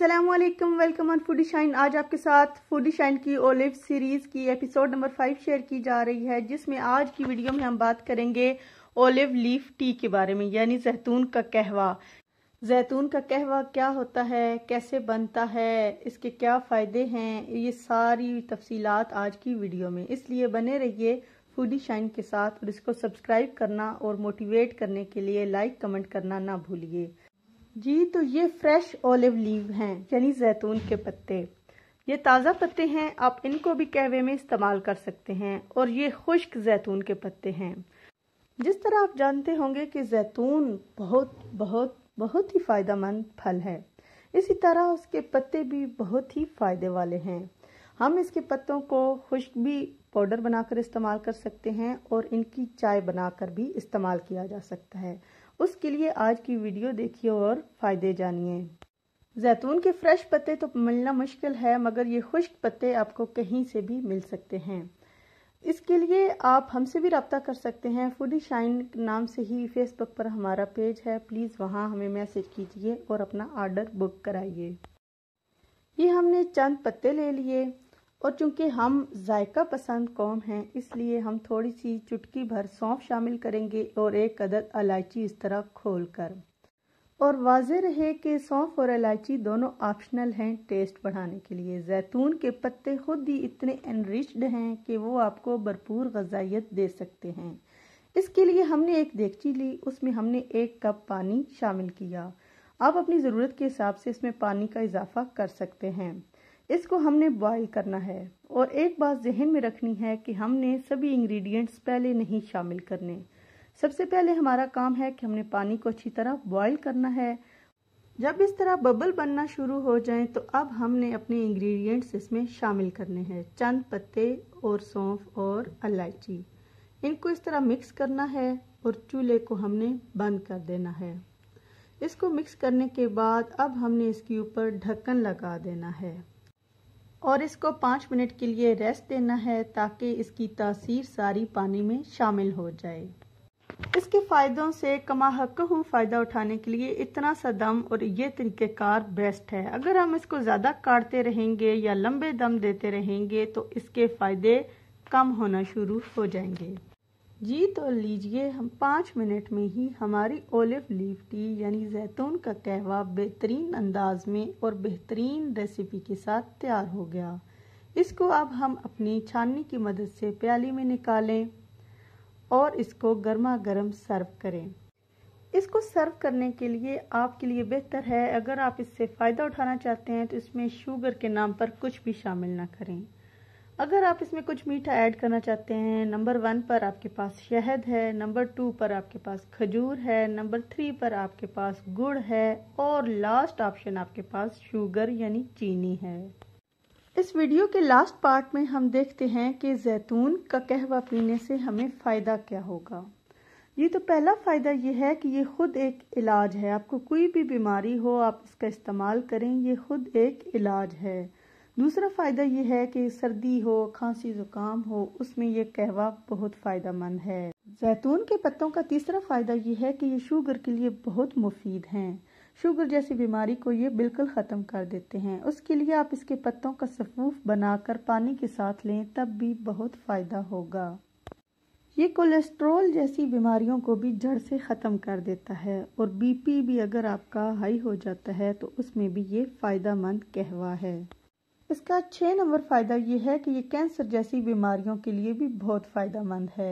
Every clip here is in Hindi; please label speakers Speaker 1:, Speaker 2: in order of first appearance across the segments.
Speaker 1: Aslam welcome on foodie shine आज आपके साथ फूडी शाइन की ओलिव सीरीज़ की एपिसोड नंबर फाइव शेयर की जा रही है जिसमें आज की वीडियो में हम बात करेंगे ओलिव लीफ टी के बारे में यानी जैतून का कहवा जैतून का कहवा क्या होता है कैसे बनता है इसके क्या फ़ायदे हैं ये सारी तफसीलात आज की वीडियो में इसलिए बने रहिए फूडी शाइन के साथ और इसको सब्सक्राइब करना और मोटिवेट करने के लिए लाइक कमेंट करना ना भूलिए जी तो ये फ्रेश ओलिव लीव हैं यानी जैतून के पत्ते ये ताज़ा पत्ते हैं आप इनको भी कहवे में इस्तेमाल कर सकते हैं और ये खुश्क जैतून के पत्ते हैं जिस तरह आप जानते होंगे कि जैतून बहुत बहुत बहुत ही फ़ायदेमंद फल है इसी तरह उसके पत्ते भी बहुत ही फ़ायदे वाले हैं हम इसके पत्तों को खुश्क भी पाउडर बनाकर इस्तेमाल कर सकते हैं और इनकी चाय बनाकर भी इस्तेमाल किया जा सकता है उसके लिए आज की वीडियो देखिए और फ़ायदे जानिए जैतून के फ्रेश पत्ते तो मिलना मुश्किल है मगर ये खुश्क पत्ते आपको कहीं से भी मिल सकते हैं इसके लिए आप हमसे भी रब्ता कर सकते हैं फूडी शाइन नाम से ही फेसबुक पर हमारा पेज है प्लीज़ वहाँ हमें मैसेज कीजिए और अपना आर्डर बुक कराइए ये हमने चंद पत्ते ले लिए और चूंकि हम जायका पसंद कौम हैं इसलिए हम थोड़ी सी चुटकी भर सौंफ शामिल करेंगे और एक अदद इलायची इस तरह खोल कर और वाज रहे कि सौंफ और इलायची दोनों ऑप्शनल हैं टेस्ट बढ़ाने के लिए जैतून के पत्ते खुद ही इतने एनरिच्ड हैं कि वो आपको भरपूर गजाइत दे सकते हैं इसके लिए हमने एक देगची ली उसमें हमने एक कप पानी शामिल किया आप अपनी ज़रूरत के हिसाब से इसमें पानी का इजाफा कर सकते हैं इसको हमने बॉईल करना है और एक बात जहन में रखनी है कि हमने सभी इंग्रेडिएंट्स पहले नहीं शामिल करने सबसे पहले हमारा काम है कि हमने पानी को अच्छी तरह बॉईल करना है जब इस तरह बबल बनना शुरू हो जाए तो अब हमने अपने इंग्रेडिएंट्स इसमें शामिल करने हैं चंद पत्ते और सौंफ और इलायची इनको इस तरह मिक्स करना है और चूल्हे को हमने बंद कर देना है इसको मिक्स करने के बाद अब हमने इसके ऊपर ढक्कन लगा देना है और इसको पाँच मिनट के लिए रेस्ट देना है ताकि इसकी तासीर सारी पानी में शामिल हो जाए इसके फ़ायदों से कमा हक हूँ फ़ायदा उठाने के लिए इतना सा दम और ये तरीक़ेकार बेस्ट है अगर हम इसको ज़्यादा काटते रहेंगे या लंबे दम देते रहेंगे तो इसके फ़ायदे कम होना शुरू हो जाएंगे जी तो लीजिए हम पाँच मिनट में ही हमारी ओलिव लीफ टी यानी जैतून का कहवा बेहतरीन अंदाज में और बेहतरीन रेसिपी के साथ तैयार हो गया इसको अब हम अपनी छाननी की मदद से प्याली में निकालें और इसको गर्मा गर्म सर्व करें इसको सर्व करने के लिए आपके लिए बेहतर है अगर आप इससे फ़ायदा उठाना चाहते हैं तो इसमें शुगर के नाम पर कुछ भी शामिल ना करें अगर आप इसमें कुछ मीठा ऐड करना चाहते हैं नंबर वन पर आपके पास शहद है नंबर टू पर आपके पास खजूर है नंबर थ्री पर आपके पास गुड़ है और लास्ट ऑप्शन आपके पास शुगर यानी चीनी है इस वीडियो के लास्ट पार्ट में हम देखते हैं कि जैतून का कहवा पीने से हमें फ़ायदा क्या होगा ये तो पहला फ़ायदा ये है कि ये ख़ुद एक इलाज है आपको कोई भी बीमारी हो आप इसका इस्तेमाल करें ये ख़ुद एक इलाज है दूसरा फ़ायदा ये है कि सर्दी हो खांसी ज़ुकाम हो उसमें ये कहवा बहुत फ़ायदा मंद है जैतून के पत्तों का तीसरा फ़ायदा ये है कि ये शुगर के लिए बहुत मुफीद हैं शुगर जैसी बीमारी को ये बिल्कुल ख़त्म कर देते हैं उसके लिए आप इसके पत्तों का सफूफ बनाकर पानी के साथ लें तब भी बहुत फ़ायदा होगा ये कोलेस्ट्रॉल जैसी बीमारियों को भी जड़ से ख़त्म कर देता है और बीपी भी अगर आपका हाई हो जाता है तो उसमें भी ये फ़ायदा मंद कहवा है इसका छः नंबर फ़ायदा ये है कि ये कैंसर जैसी बीमारियों के लिए भी बहुत फ़ायदेमंद है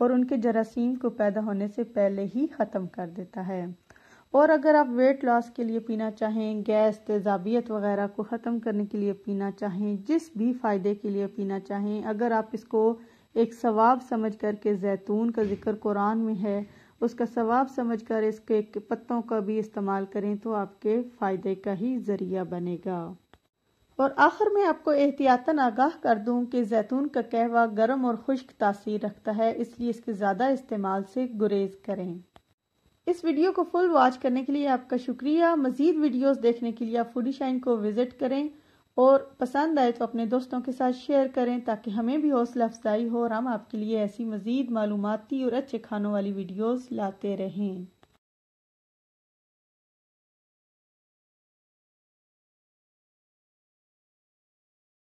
Speaker 1: और उनके जरासीम को पैदा होने से पहले ही ख़त्म कर देता है और अगर आप वेट लॉस के लिए पीना चाहें गैस तेजाबियत वगैरह को ख़त्म करने के लिए पीना चाहें जिस भी फ़ायदे के लिए पीना चाहें अगर आप इसको एक सवाब समझ कर के जैतून का जिक्र कुरान में है उसका सवाब समझ कर इसके पत्तों का भी इस्तेमाल करें तो आपके फ़ायदे का ही ज़रिया बनेगा और आखिर में आपको एहतियातन आगाह कर दूं कि जैतून का कहवा गर्म और खुश्क तासीर रखता है इसलिए इसके ज़्यादा इस्तेमाल से गुरेज करें इस वीडियो को फुल वॉच करने के लिए आपका शुक्रिया मज़ीद वीडियोस देखने के लिए आप फूडी शाइन को विज़िट करें और पसंद आए तो अपने दोस्तों के साथ शेयर करें ताकि हमें भी हौसला अफजाई हो और हम आपके लिए ऐसी मज़ीद मालूमती और अच्छे खानों वाली वीडियोज़ लाते रहें